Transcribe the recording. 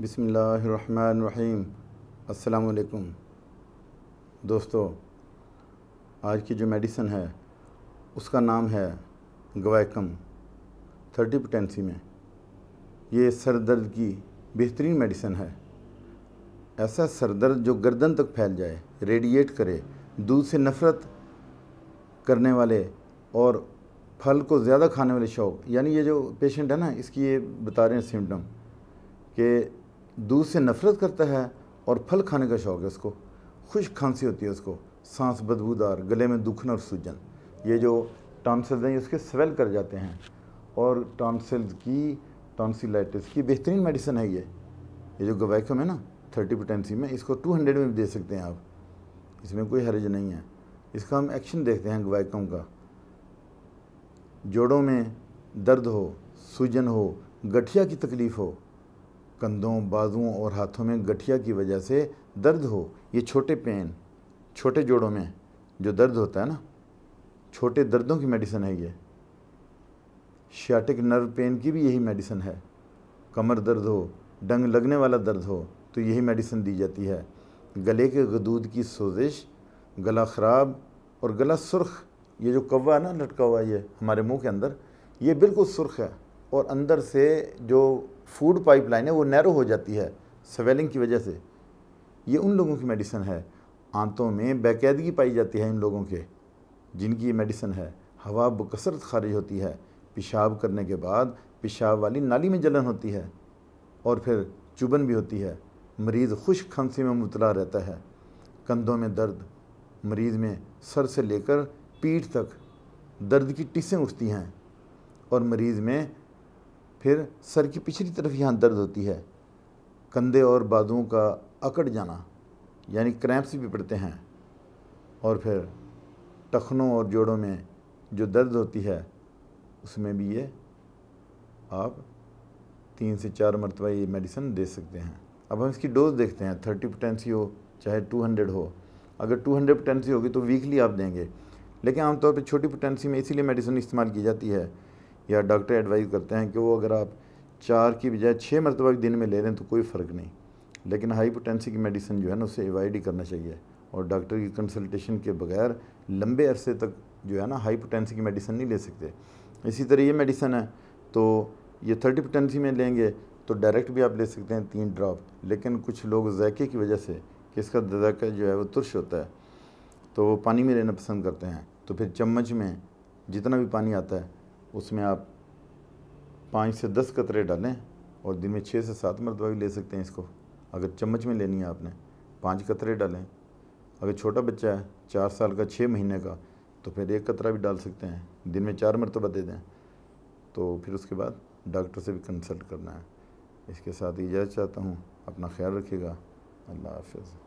बसमीम अलकुम दोस्तों आज की जो मेडिसन है उसका नाम है गवैकम थर्टी पोटेंसी में ये सर दर्द की बेहतरीन मेडिसन है ऐसा सर दर्द जो गर्दन तक फैल जाए रेडिएट करे दूध से नफ़रत करने वाले और फल को ज़्यादा खाने वाले शौक यानी ये जो पेशेंट है ना इसकी ये बता रहे हैं सिम्टम कि दूध से नफरत करता है और फल खाने का शौक़ है उसको खुश खांसी होती है उसको सांस बदबूदार गले में दुखन और सूजन ये जो टॉन्सल्स हैं उसके स्वेल कर जाते हैं और टॉन्सल्स की टॉन्सिलाइटिस की बेहतरीन मेडिसिन है ये ये जो गवैकम है ना थर्टी पोटेंसी में इसको टू हंड्रेड में भी दे सकते हैं आप इसमें कोई हर्ज नहीं है इसका हम एक्शन देखते हैं गवैकम का जोड़ों में दर्द हो सूजन हो गठिया की तकलीफ़ हो कंधों बाजुओं और हाथों में गठिया की वजह से दर्द हो ये छोटे पेन छोटे जोड़ों में जो दर्द होता है ना छोटे दर्दों की मेडिसिन है ये शियाटिक नर्व पेन की भी यही मेडिसिन है कमर दर्द हो डंग लगने वाला दर्द हो तो यही मेडिसिन दी जाती है गले के गदूद की सोजिश गला ख़राब और गला सुर्ख ये जो कौवा है ना लटका हुआ ये हमारे मुंह के अंदर ये बिल्कुल सुर्ख है और अंदर से जो फूड पाइपलाइन है वो नैरो हो जाती है स्वेलिंग की वजह से ये उन लोगों की मेडिसिन है आंतों में बेकैदगी पाई जाती है इन लोगों के जिनकी ये मेडिसिन है हवा बकसरत खारिज होती है पेशाब करने के बाद पेशाब वाली नाली में जलन होती है और फिर चुभन भी होती है मरीज़ खुश्क खांसी में मुबतला रहता है कंधों में दर्द मरीज़ में सर से लेकर पीठ तक दर्द की टिसें उठती हैं और मरीज़ में फिर सर की पिछली तरफ यहाँ दर्द होती है कंधे और बाजुओं का अकड़ जाना यानी क्रैम्प्स भी पड़ते हैं और फिर टखनों और जोड़ों में जो दर्द होती है उसमें भी ये आप तीन से चार मरतबा ये मेडिसिन दे सकते हैं अब हम इसकी डोज़ देखते हैं थर्टी पोटेंसी हो चाहे टू हंड्रेड हो अगर टू हंड्रेड पोटेंसी होगी तो वीकली आप देंगे लेकिन आमतौर पर छोटी पोटेंसी में इसीलिए मेडिसिन इस्तेमाल की जाती है या डॉक्टर एडवाइस करते हैं कि वो अगर आप चार की बजाय छः मरतबा दिन में ले लें तो कोई फ़र्क नहीं लेकिन हाईपोटेंसी की मेडिसिन जो है ना उसे एवॉड ही करना चाहिए और डॉक्टर की कंसल्टेशन के बगैर लंबे अरसे तक जो है ना हाईपोटेंसी की मेडिसिन नहीं ले सकते इसी तरह ये मेडिसिन है तो ये थर्टी पोटेंसी में लेंगे तो डायरेक्ट भी आप ले सकते हैं तीन ड्रॉप लेकिन कुछ लोग जायके की वजह से कि इसका जायका जो है वो तुरश होता है तो वो पानी में लेना पसंद करते हैं तो फिर चम्मच में जितना भी पानी आता है उसमें आप पाँच से दस कतरे डालें और दिन में छः से सात मरतबा भी ले सकते हैं इसको अगर चम्मच में लेनी है आपने पाँच कतरे डालें अगर छोटा बच्चा है चार साल का छः महीने का तो फिर एक कतरा भी डाल सकते हैं दिन में चार मरतबा दे दें तो फिर उसके बाद डॉक्टर से भी कंसल्ट करना है इसके साथ इजाज़त चाहता हूँ अपना ख्याल रखिएगा अल्लाह हाफिज़